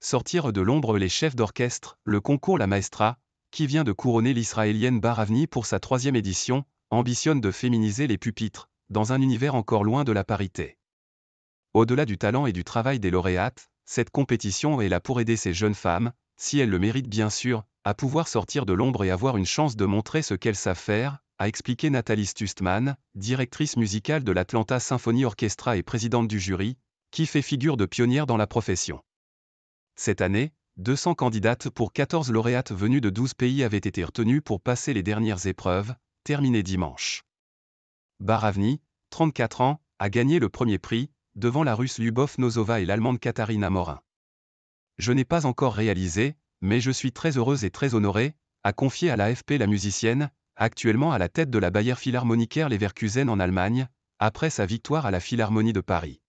sortir de l'ombre les chefs d'orchestre, le concours La Maestra, qui vient de couronner l'israélienne Bar pour sa troisième édition, ambitionne de féminiser les pupitres, dans un univers encore loin de la parité. Au-delà du talent et du travail des lauréates, cette compétition est là pour aider ces jeunes femmes, si elles le méritent bien sûr, à pouvoir sortir de l'ombre et avoir une chance de montrer ce qu'elles savent faire, a expliqué Nathalie Stustman, directrice musicale de l'Atlanta Symphony Orchestra et présidente du jury, qui fait figure de pionnière dans la profession. Cette année, 200 candidates pour 14 lauréates venues de 12 pays avaient été retenues pour passer les dernières épreuves, terminées dimanche. Baravni, 34 ans, a gagné le premier prix, devant la russe Lubov Nozova et l'allemande Katharina Morin. Je n'ai pas encore réalisé, mais je suis très heureuse et très honorée, a confié à l'AFP la musicienne, actuellement à la tête de la Bayer Philharmoniker Leverkusen en Allemagne, après sa victoire à la Philharmonie de Paris.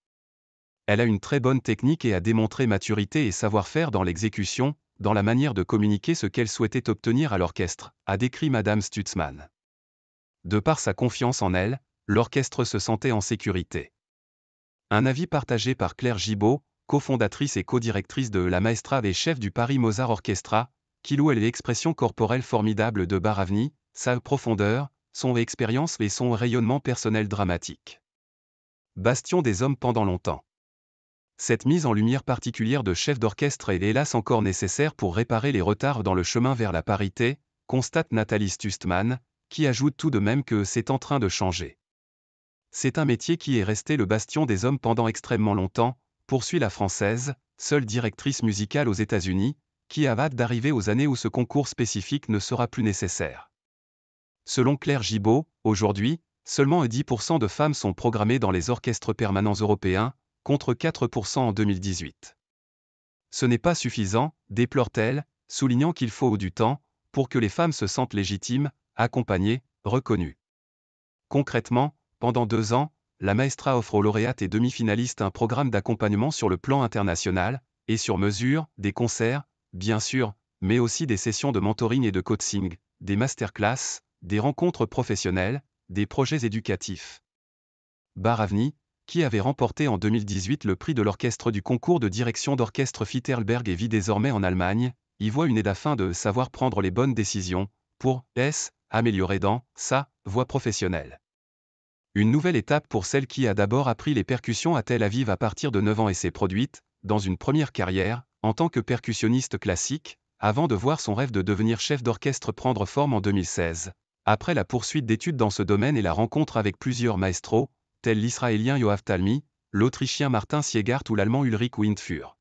Elle a une très bonne technique et a démontré maturité et savoir-faire dans l'exécution, dans la manière de communiquer ce qu'elle souhaitait obtenir à l'orchestre, a décrit Madame Stutzmann. De par sa confiance en elle, l'orchestre se sentait en sécurité. Un avis partagé par Claire Gibaud, cofondatrice et co-directrice de La Maestra des chefs du Paris Mozart Orchestra, qui loue l'expression corporelle formidable de Baravni, sa profondeur, son expérience et son rayonnement personnel dramatique. Bastion des hommes pendant longtemps. Cette mise en lumière particulière de chef d'orchestre est hélas encore nécessaire pour réparer les retards dans le chemin vers la parité, constate Nathalie Stustman, qui ajoute tout de même que c'est en train de changer. C'est un métier qui est resté le bastion des hommes pendant extrêmement longtemps, poursuit la française, seule directrice musicale aux États-Unis, qui a hâte d'arriver aux années où ce concours spécifique ne sera plus nécessaire. Selon Claire Gibault, aujourd'hui, seulement 10% de femmes sont programmées dans les orchestres permanents européens, contre 4% en 2018. Ce n'est pas suffisant, déplore-t-elle, soulignant qu'il faut du temps pour que les femmes se sentent légitimes, accompagnées, reconnues. Concrètement, pendant deux ans, la Maestra offre aux lauréates et demi-finalistes un programme d'accompagnement sur le plan international, et sur mesure, des concerts, bien sûr, mais aussi des sessions de mentoring et de coaching, des masterclass, des rencontres professionnelles, des projets éducatifs. Baravni, qui avait remporté en 2018 le prix de l'orchestre du concours de direction d'orchestre Fiterlberg et vit désormais en Allemagne, y voit une aide afin de savoir prendre les bonnes décisions, pour, s'améliorer améliorer dans, sa, voie professionnelle. Une nouvelle étape pour celle qui a d'abord appris les percussions à Tel Aviv à partir de 9 ans et s'est produite, dans une première carrière, en tant que percussionniste classique, avant de voir son rêve de devenir chef d'orchestre prendre forme en 2016. Après la poursuite d'études dans ce domaine et la rencontre avec plusieurs maestros, Tel l'Israélien Yoav Talmi, l'Autrichien Martin Siegart ou l'Allemand Ulrich Windfur.